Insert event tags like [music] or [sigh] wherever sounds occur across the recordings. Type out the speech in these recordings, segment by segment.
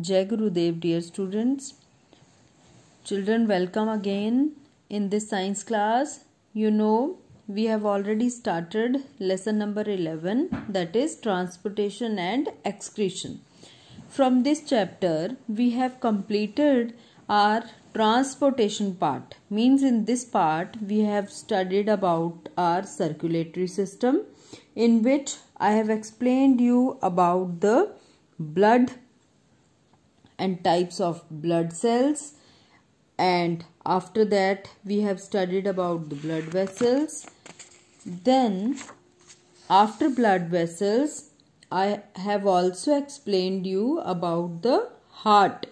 Jai Gurudev, dear students. Children, welcome again in this science class. You know, we have already started lesson number 11 that is transportation and excretion. From this chapter, we have completed our transportation part. Means, in this part, we have studied about our circulatory system, in which I have explained you about the blood and types of blood cells and after that we have studied about the blood vessels then after blood vessels I have also explained you about the heart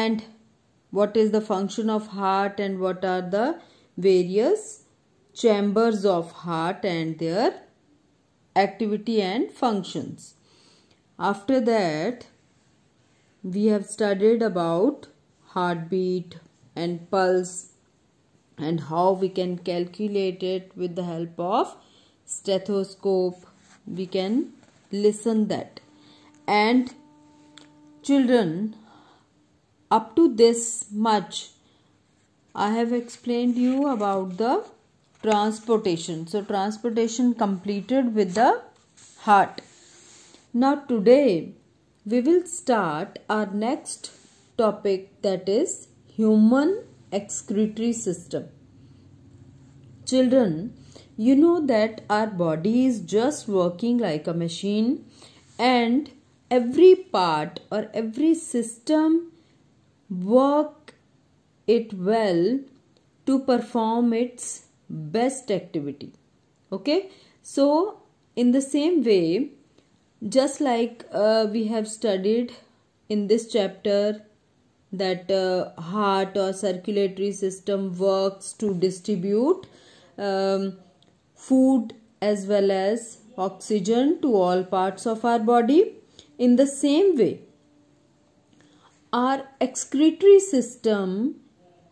and what is the function of heart and what are the various chambers of heart and their activity and functions. After that we have studied about heartbeat and pulse and how we can calculate it with the help of stethoscope we can listen that and children up to this much I have explained you about the transportation. So transportation completed with the heart. Now today we will start our next topic that is human excretory system. Children, you know that our body is just working like a machine and every part or every system work it well to perform its best activity. Okay, so in the same way just like uh, we have studied in this chapter that uh, heart or circulatory system works to distribute um, food as well as oxygen to all parts of our body in the same way our excretory system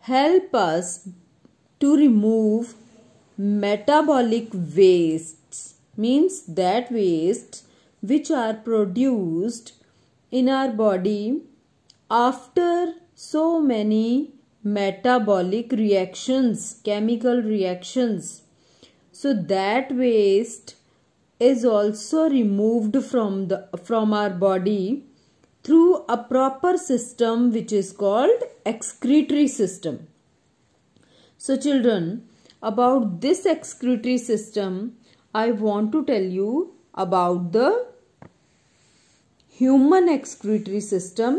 help us to remove metabolic wastes means that waste which are produced in our body after so many metabolic reactions, chemical reactions. So that waste is also removed from the from our body through a proper system which is called excretory system. So children, about this excretory system, I want to tell you about the human excretory system.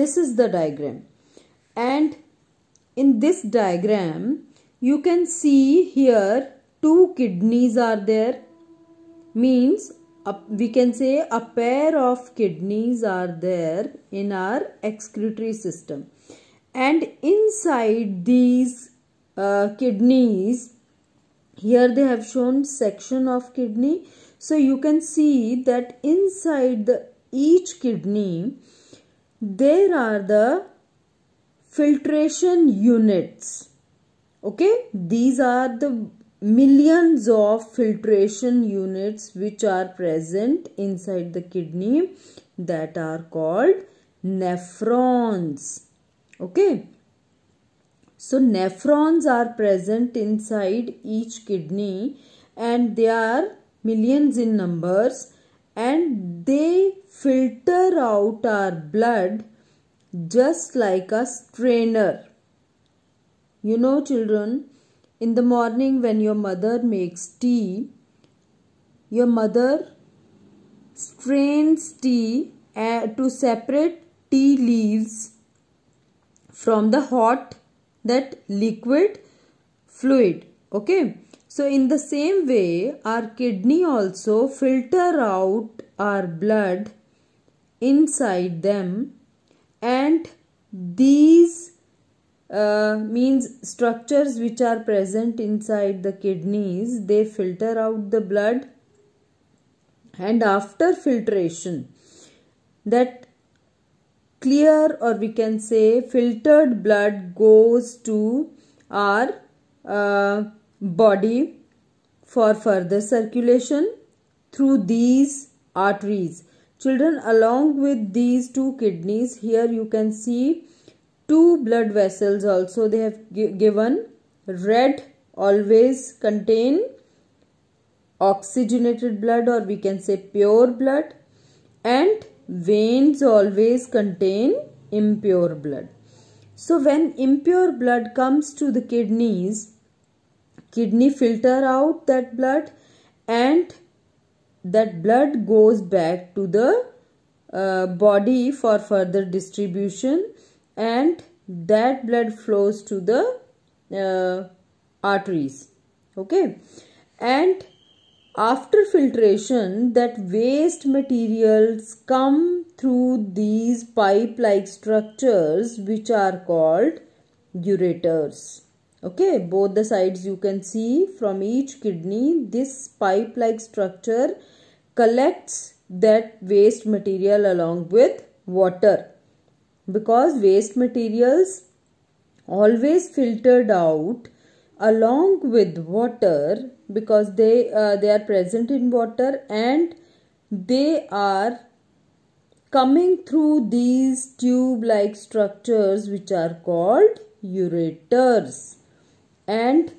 This is the diagram. And in this diagram, you can see here two kidneys are there. Means we can say a pair of kidneys are there in our excretory system. And inside these uh, kidneys, here they have shown section of kidney so you can see that inside the each kidney there are the filtration units. Okay, these are the millions of filtration units which are present inside the kidney that are called nephrons. Okay. So nephrons are present inside each kidney and they are millions in numbers, and they filter out our blood just like a strainer. You know, children, in the morning when your mother makes tea, your mother strains tea eh, to separate tea leaves from the hot that liquid fluid okay so in the same way our kidney also filter out our blood inside them and these uh, means structures which are present inside the kidneys they filter out the blood and after filtration that clear or we can say filtered blood goes to our uh, body for further circulation through these arteries. Children along with these two kidneys here you can see two blood vessels also they have given red always contain oxygenated blood or we can say pure blood and veins always contain impure blood. So when impure blood comes to the kidneys kidney filter out that blood and that blood goes back to the uh, body for further distribution and that blood flows to the uh, arteries okay and after filtration that waste materials come through these pipe like structures which are called ureters okay both the sides you can see from each kidney this pipe like structure collects that waste material along with water because waste materials always filtered out along with water because they uh, they are present in water and they are coming through these tube like structures which are called ureters and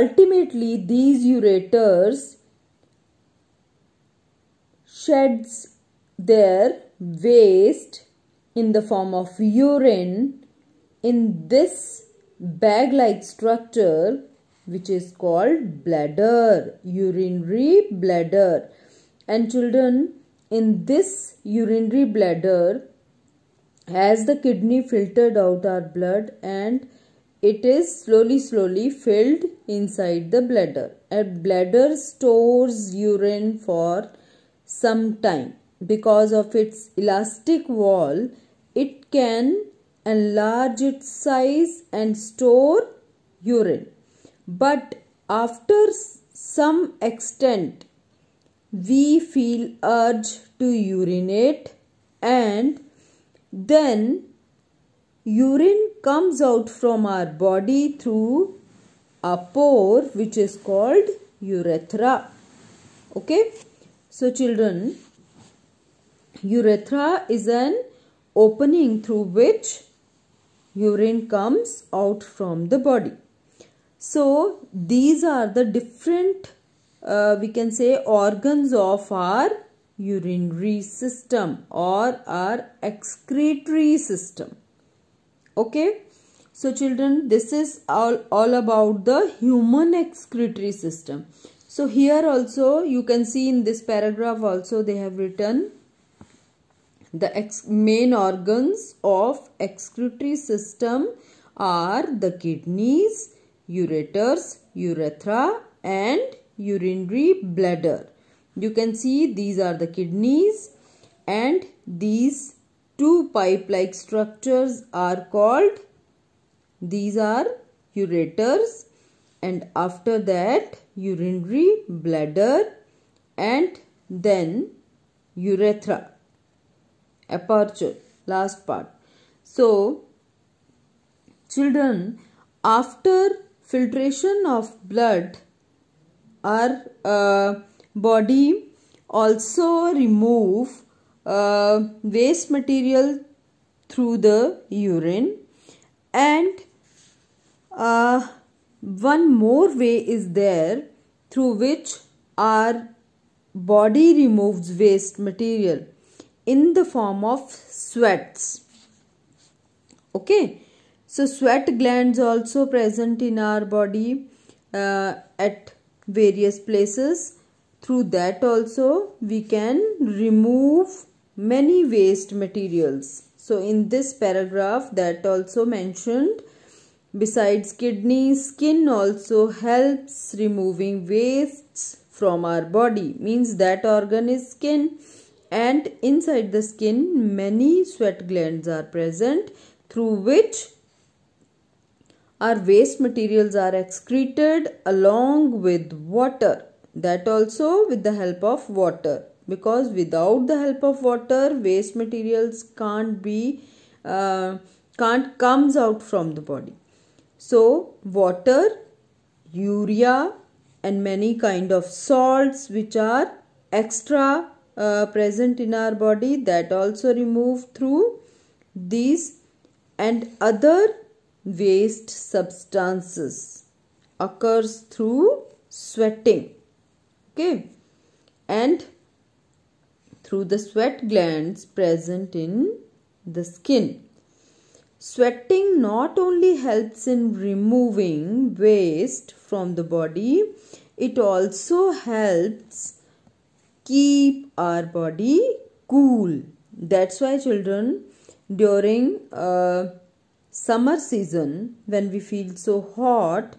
ultimately these ureters sheds their waste in the form of urine in this bag-like structure which is called bladder, urinary bladder. And children, in this urinary bladder, as the kidney filtered out our blood and it is slowly slowly filled inside the bladder. A bladder stores urine for some time. Because of its elastic wall, it can enlarge its size and store urine. But after some extent, we feel urge to urinate and then urine comes out from our body through a pore which is called urethra. Okay. So children, urethra is an opening through which urine comes out from the body. So these are the different uh, we can say organs of our urinary system or our excretory system okay so children this is all all about the human excretory system so here also you can see in this paragraph also they have written the main organs of excretory system are the kidneys, ureters, urethra and urinary bladder. You can see these are the kidneys and these two pipe-like structures are called, these are ureters and after that urinary bladder and then urethra, aperture, last part. So, children, after filtration of blood, our uh, body also remove uh, waste material through the urine and uh, one more way is there through which our body removes waste material in the form of sweats okay so sweat glands also present in our body uh, at various places through that also we can remove many waste materials. So in this paragraph that also mentioned besides kidney skin also helps removing wastes from our body means that organ is skin and inside the skin many sweat glands are present through which our waste materials are excreted along with water that also with the help of water because without the help of water waste materials can't be uh, can't comes out from the body so water urea and many kind of salts which are extra uh, present in our body that also removed through these and other waste substances occurs through sweating okay and through the sweat glands present in the skin. Sweating not only helps in removing waste from the body, it also helps keep our body cool. That's why, children, during uh, summer season, when we feel so hot,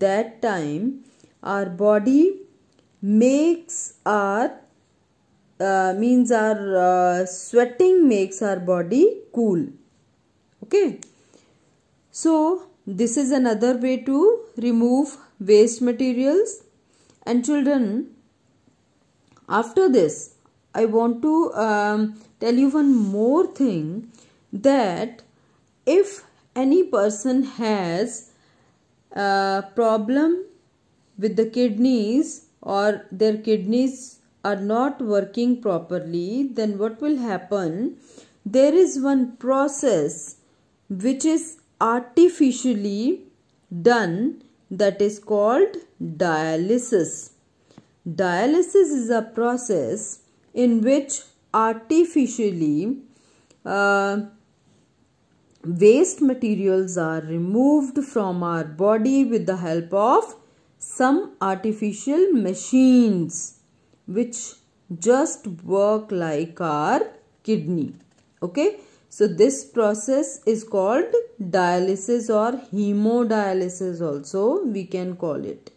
that time our body makes our uh, means our uh, sweating makes our body cool okay so this is another way to remove waste materials and children after this i want to um, tell you one more thing that if any person has a uh, problem with the kidneys or their kidneys are not working properly then what will happen there is one process which is artificially done that is called dialysis dialysis is a process in which artificially uh, waste materials are removed from our body with the help of some artificial machines which just work like our kidney. Okay. So this process is called dialysis or hemodialysis also we can call it.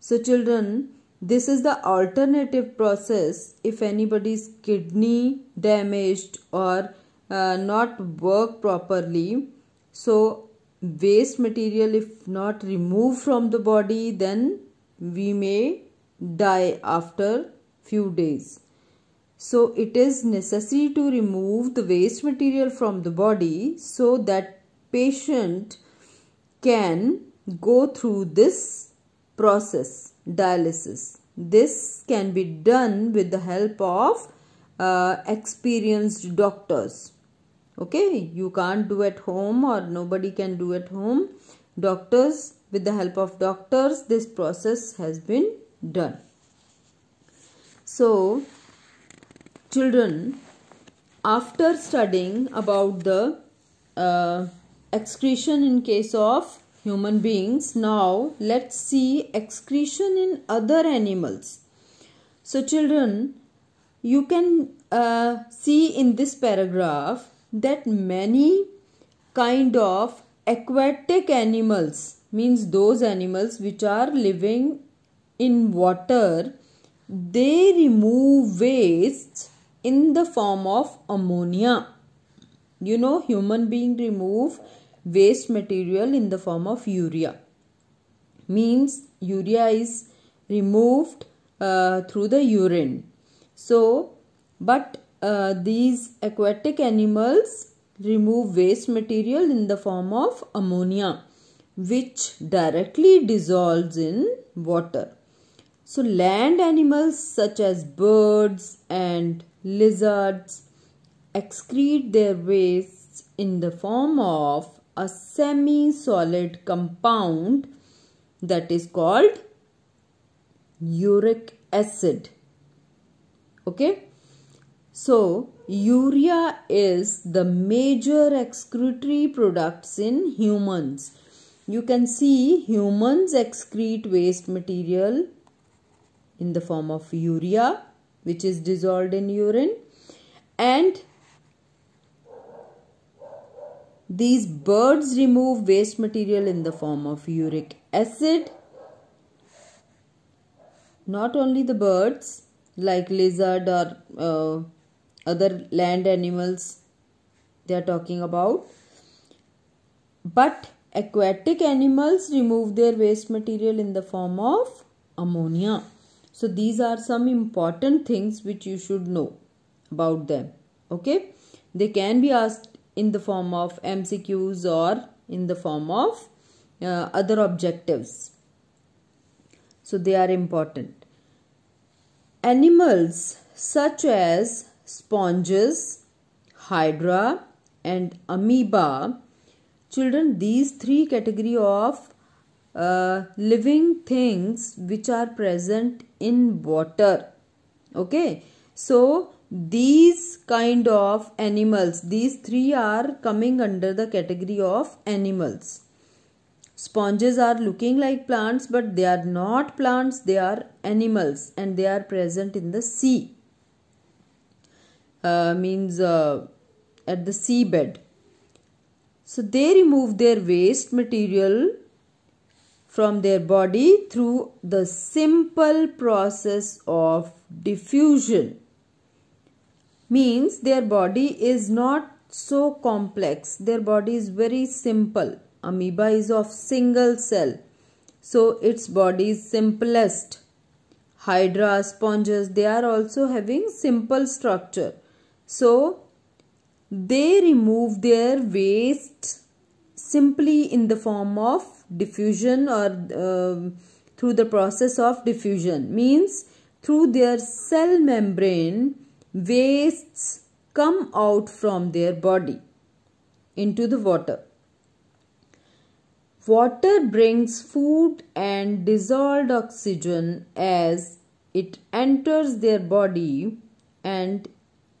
So children, this is the alternative process if anybody's kidney damaged or uh, not work properly. So waste material if not removed from the body then we may die after few days. So it is necessary to remove the waste material from the body so that patient can go through this process dialysis. This can be done with the help of uh, experienced doctors. Okay, you can't do at home or nobody can do at home. Doctors, with the help of doctors, this process has been done so children after studying about the uh, excretion in case of human beings now let's see excretion in other animals so children you can uh, see in this paragraph that many kind of aquatic animals means those animals which are living in water, they remove waste in the form of ammonia. You know, human being remove waste material in the form of urea. Means urea is removed uh, through the urine. So, but uh, these aquatic animals remove waste material in the form of ammonia which directly dissolves in water. So, land animals such as birds and lizards excrete their waste in the form of a semi solid compound that is called uric acid. Okay. So, urea is the major excretory products in humans. You can see humans excrete waste material in the form of urea which is dissolved in urine and these birds remove waste material in the form of uric acid. Not only the birds like lizard or uh, other land animals they are talking about but aquatic animals remove their waste material in the form of ammonia so these are some important things which you should know about them okay they can be asked in the form of mcqs or in the form of uh, other objectives so they are important animals such as sponges hydra and amoeba children these three category of uh, living things which are present in water okay so these kind of animals these three are coming under the category of animals sponges are looking like plants but they are not plants they are animals and they are present in the sea uh, means uh, at the seabed so they remove their waste material from their body through the simple process of diffusion. Means their body is not so complex. Their body is very simple. Amoeba is of single cell. So its body is simplest. Hydra, sponges, they are also having simple structure. So they remove their waste simply in the form of diffusion or uh, through the process of diffusion means through their cell membrane wastes come out from their body into the water. Water brings food and dissolved oxygen as it enters their body and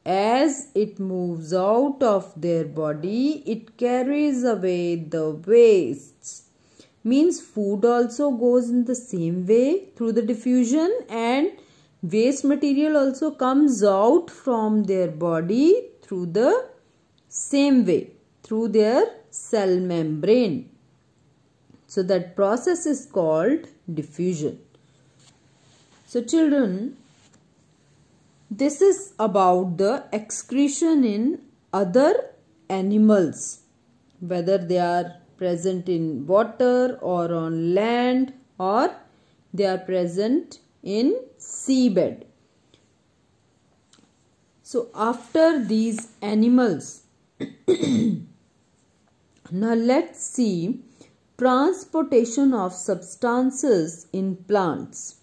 as it moves out of their body, it carries away the wastes means food also goes in the same way through the diffusion and waste material also comes out from their body through the same way through their cell membrane. So that process is called diffusion. So children, this is about the excretion in other animals whether they are present in water or on land or they are present in seabed. So after these animals, [clears throat] now let's see transportation of substances in plants.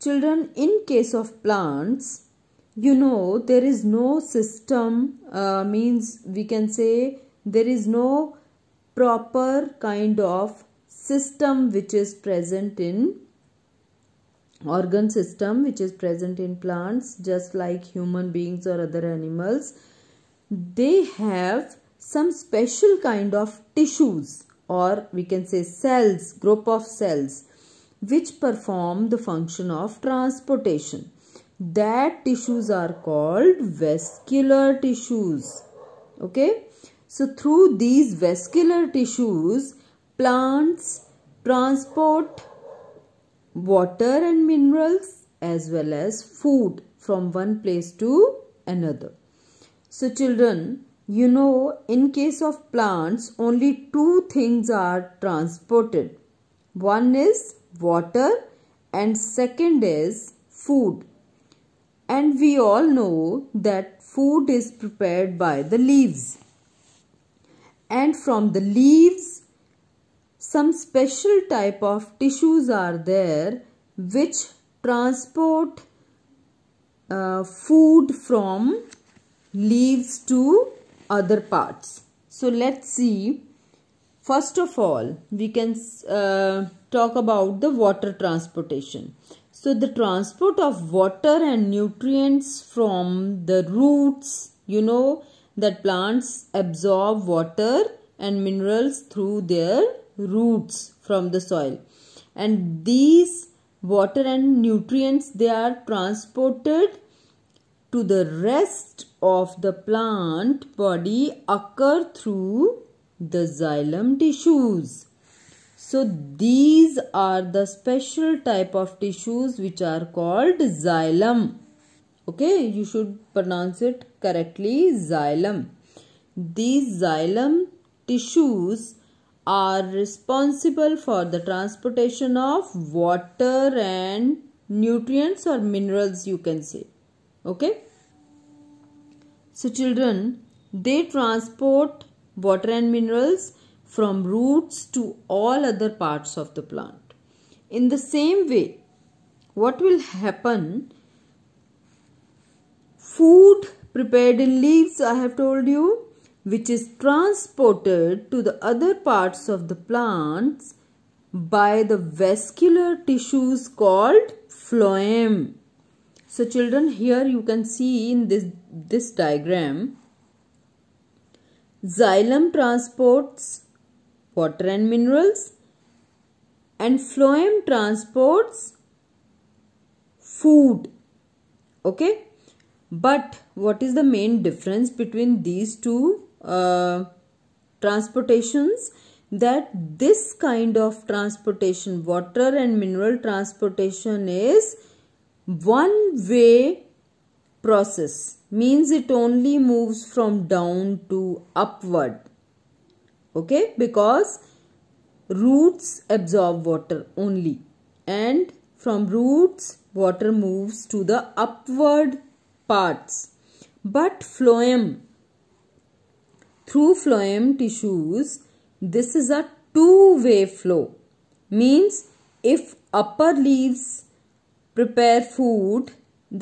Children, in case of plants, you know there is no system uh, means we can say there is no proper kind of system which is present in organ system which is present in plants just like human beings or other animals they have some special kind of tissues or we can say cells group of cells which perform the function of transportation that tissues are called vascular tissues okay so through these vascular tissues, plants transport water and minerals as well as food from one place to another. So children, you know in case of plants only two things are transported. One is water and second is food. And we all know that food is prepared by the leaves and from the leaves some special type of tissues are there which transport uh, food from leaves to other parts. So let's see. First of all, we can uh, talk about the water transportation. So the transport of water and nutrients from the roots, you know, that plants absorb water and minerals through their roots from the soil and these water and nutrients they are transported to the rest of the plant body occur through the xylem tissues so these are the special type of tissues which are called xylem okay you should pronounce it correctly xylem these xylem tissues are responsible for the transportation of water and nutrients or minerals you can say okay so children they transport water and minerals from roots to all other parts of the plant in the same way what will happen Food prepared in leaves, I have told you, which is transported to the other parts of the plants by the vascular tissues called phloem. So children, here you can see in this, this diagram, xylem transports water and minerals and phloem transports food. Okay. But what is the main difference between these two uh, transportations? That this kind of transportation, water and mineral transportation is one way process. Means it only moves from down to upward. Okay, because roots absorb water only and from roots water moves to the upward parts. But phloem, through phloem tissues, this is a two-way flow. Means if upper leaves prepare food,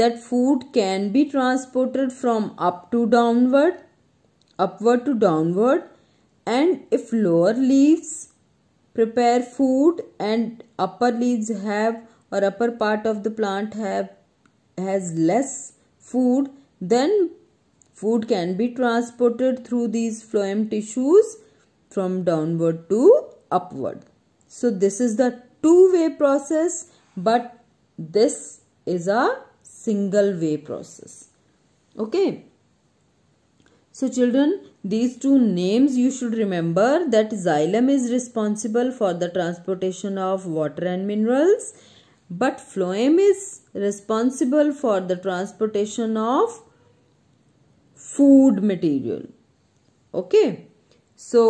that food can be transported from up to downward, upward to downward and if lower leaves prepare food and upper leaves have or upper part of the plant have has less food, then food can be transported through these phloem tissues from downward to upward. So this is the two-way process but this is a single way process. Okay. So children, these two names you should remember that xylem is responsible for the transportation of water and minerals but phloem is responsible for the transportation of food material okay so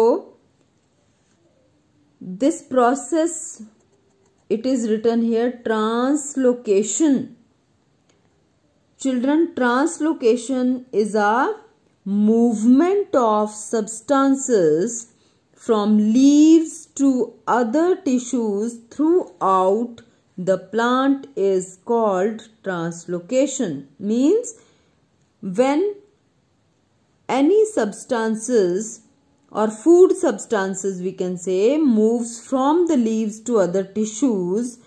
this process it is written here translocation children translocation is a movement of substances from leaves to other tissues throughout the plant is called translocation means when any substances or food substances we can say moves from the leaves to other tissues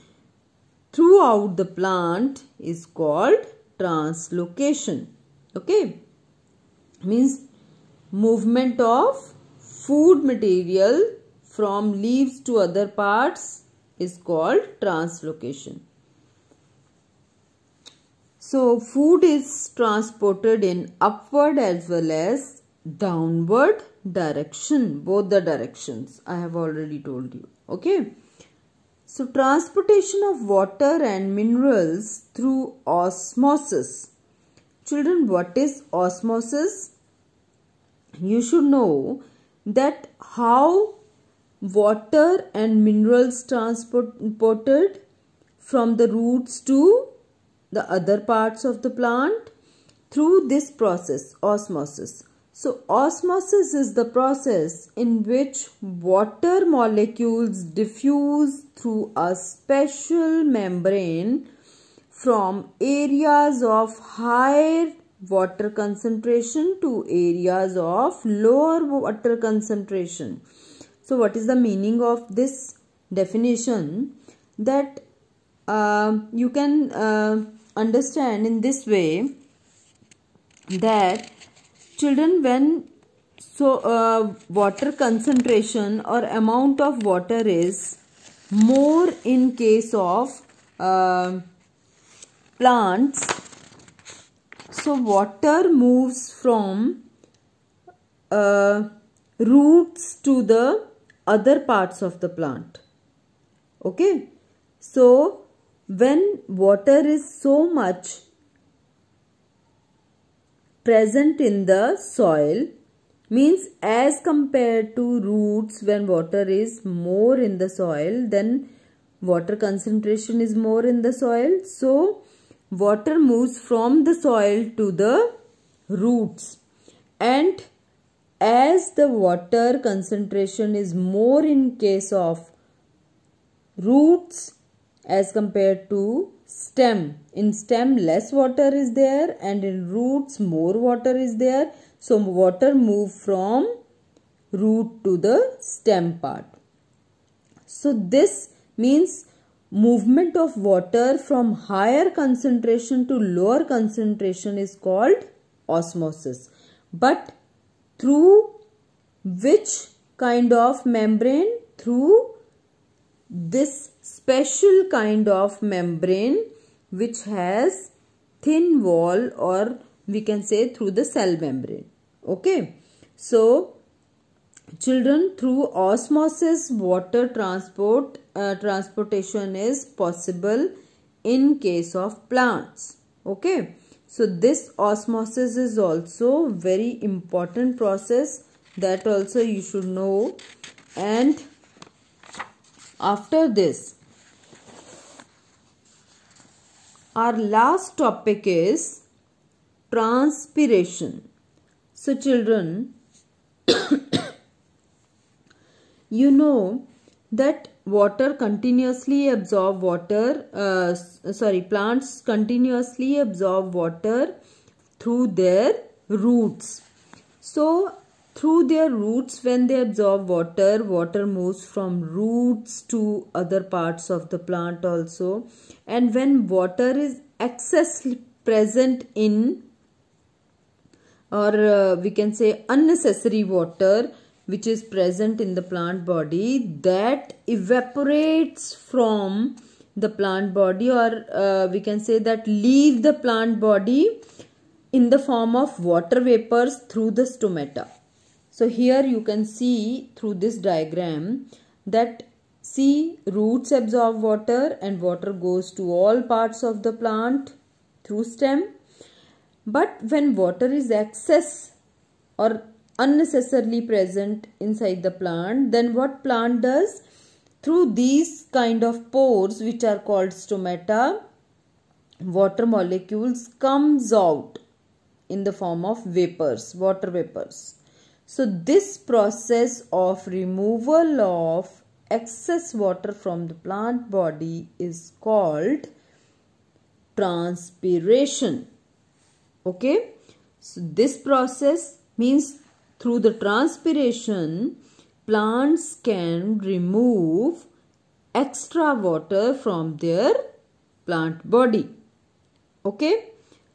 throughout the plant is called translocation okay means movement of food material from leaves to other parts is called translocation. So food is transported in upward as well as downward direction both the directions I have already told you okay. So transportation of water and minerals through osmosis. Children what is osmosis? You should know that how water and minerals transported from the roots to the other parts of the plant through this process osmosis. So osmosis is the process in which water molecules diffuse through a special membrane from areas of higher water concentration to areas of lower water concentration. So what is the meaning of this definition? That uh, you can uh, understand in this way that children when so uh, water concentration or amount of water is more in case of uh, plants so water moves from uh, roots to the other parts of the plant okay so when water is so much present in the soil means as compared to roots when water is more in the soil then water concentration is more in the soil so water moves from the soil to the roots and as the water concentration is more in case of roots as compared to stem. In stem less water is there and in roots more water is there. So water move from root to the stem part. So this means movement of water from higher concentration to lower concentration is called osmosis. But through which kind of membrane? Through this special kind of membrane which has thin wall or we can say through the cell membrane. Okay. So, children through osmosis water transport uh, transportation is possible in case of plants. Okay. So this osmosis is also very important process that also you should know and after this our last topic is transpiration. So children [coughs] you know that water continuously absorb water uh, sorry plants continuously absorb water through their roots so through their roots when they absorb water water moves from roots to other parts of the plant also and when water is excess present in or uh, we can say unnecessary water which is present in the plant body that evaporates from the plant body or uh, we can say that leave the plant body in the form of water vapors through the stomata. So here you can see through this diagram that see roots absorb water and water goes to all parts of the plant through stem. But when water is excess or unnecessarily present inside the plant then what plant does through these kind of pores which are called stomata water molecules comes out in the form of vapors water vapors so this process of removal of excess water from the plant body is called transpiration okay so this process means through the transpiration, plants can remove extra water from their plant body. Okay.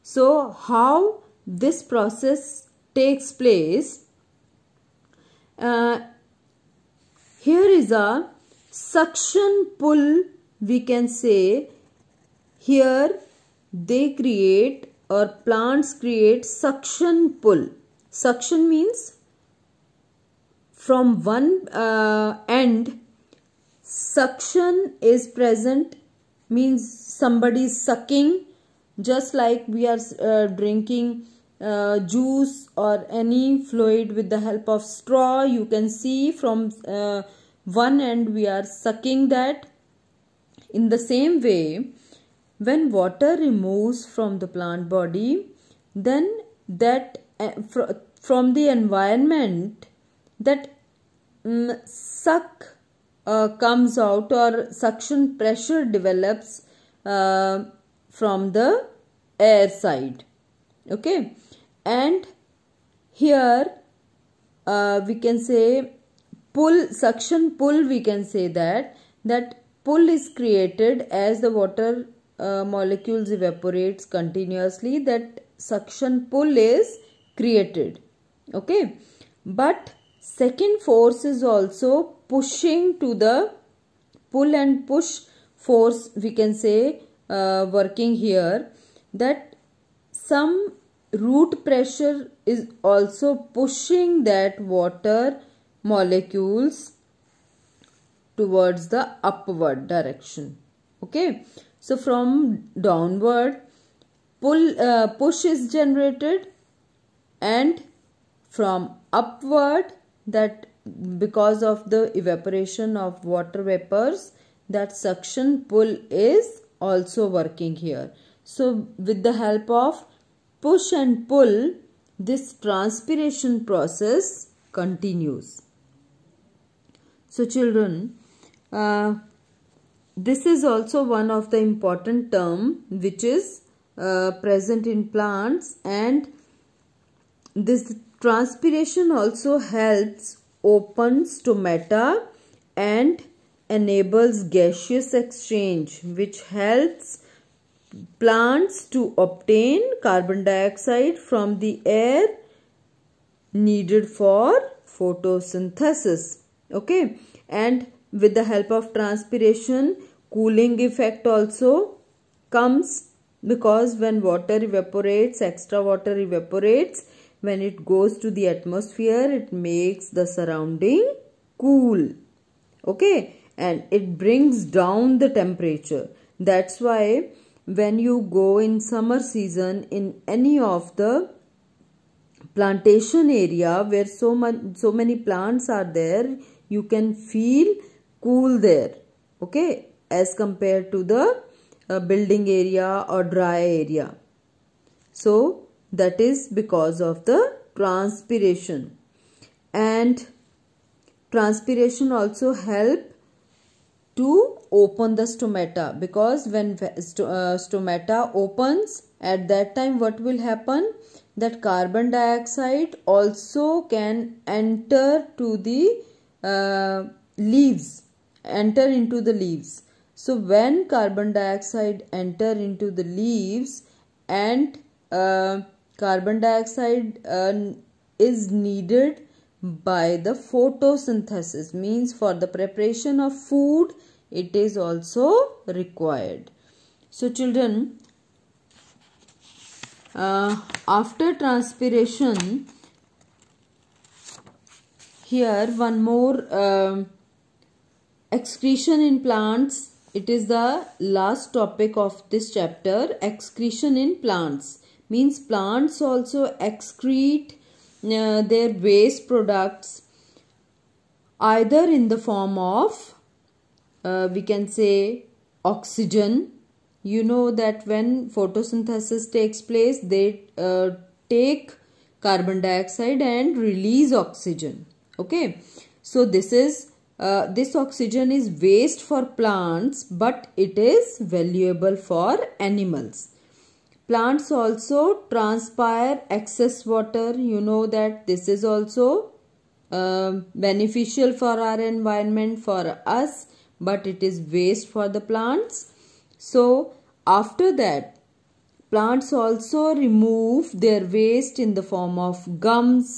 So, how this process takes place? Uh, here is a suction pull we can say here they create or plants create suction pull. Suction means from one uh, end suction is present means somebody is sucking just like we are uh, drinking uh, juice or any fluid with the help of straw you can see from uh, one end we are sucking that in the same way when water removes from the plant body then that uh, from the environment that um, suck uh, comes out or suction pressure develops uh, from the air side okay and here uh, we can say pull suction pull we can say that that pull is created as the water uh, molecules evaporates continuously that suction pull is created okay but Second force is also pushing to the pull and push force we can say uh, working here that some root pressure is also pushing that water molecules towards the upward direction okay so from downward pull uh, push is generated and from upward that because of the evaporation of water vapors that suction pull is also working here. So with the help of push and pull this transpiration process continues. So children uh, this is also one of the important term which is uh, present in plants and this Transpiration also helps open stomata and enables gaseous exchange which helps plants to obtain carbon dioxide from the air needed for photosynthesis okay and with the help of transpiration cooling effect also comes because when water evaporates extra water evaporates when it goes to the atmosphere, it makes the surrounding cool. Okay. And it brings down the temperature. That's why when you go in summer season in any of the plantation area where so much so many plants are there you can feel cool there okay as compared to the uh, building area or dry area so that is because of the transpiration and transpiration also help to open the stomata because when uh, stomata opens at that time what will happen that carbon dioxide also can enter to the uh, leaves enter into the leaves so when carbon dioxide enter into the leaves and uh, Carbon dioxide uh, is needed by the photosynthesis means for the preparation of food it is also required. So children uh, after transpiration here one more uh, excretion in plants it is the last topic of this chapter excretion in plants means plants also excrete uh, their waste products either in the form of uh, we can say oxygen you know that when photosynthesis takes place they uh, take carbon dioxide and release oxygen okay so this is uh, this oxygen is waste for plants but it is valuable for animals plants also transpire excess water you know that this is also uh, beneficial for our environment for us but it is waste for the plants so after that plants also remove their waste in the form of gums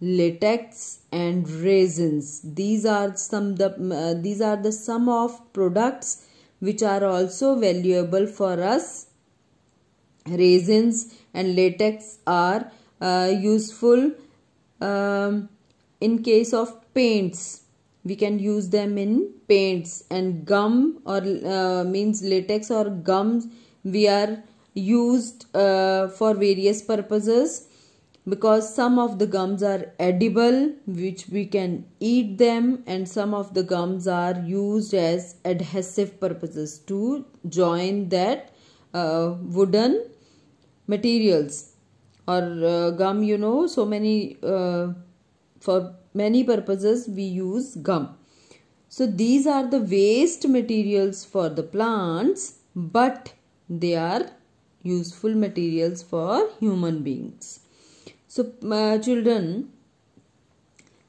latex and resins these are some the uh, these are the sum of products which are also valuable for us Resins and latex are uh, useful um, in case of paints. We can use them in paints and gum or uh, means latex or gums we are used uh, for various purposes because some of the gums are edible which we can eat them and some of the gums are used as adhesive purposes to join that uh, wooden materials or uh, gum you know so many uh, for many purposes we use gum so these are the waste materials for the plants but they are useful materials for human beings so uh, children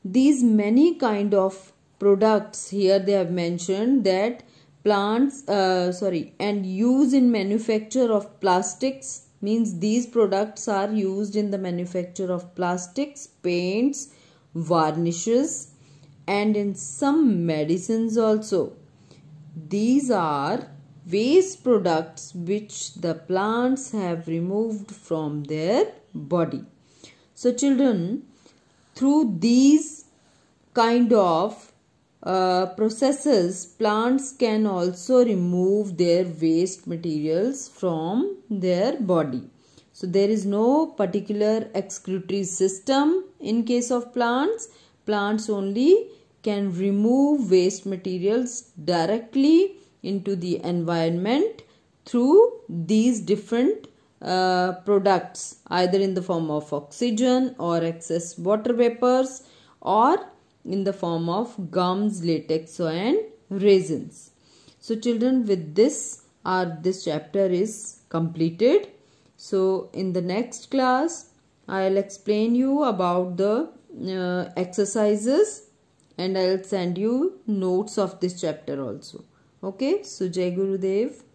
these many kind of products here they have mentioned that plants uh, sorry and used in manufacture of plastics means these products are used in the manufacture of plastics paints varnishes and in some medicines also these are waste products which the plants have removed from their body so children through these kind of uh, processes, plants can also remove their waste materials from their body. So there is no particular excretory system in case of plants. Plants only can remove waste materials directly into the environment through these different uh, products either in the form of oxygen or excess water vapors or in the form of gums, latex and raisins. So children with this our this chapter is completed. So in the next class I'll explain you about the uh, exercises and I'll send you notes of this chapter also. Okay, so Jai Gurudev.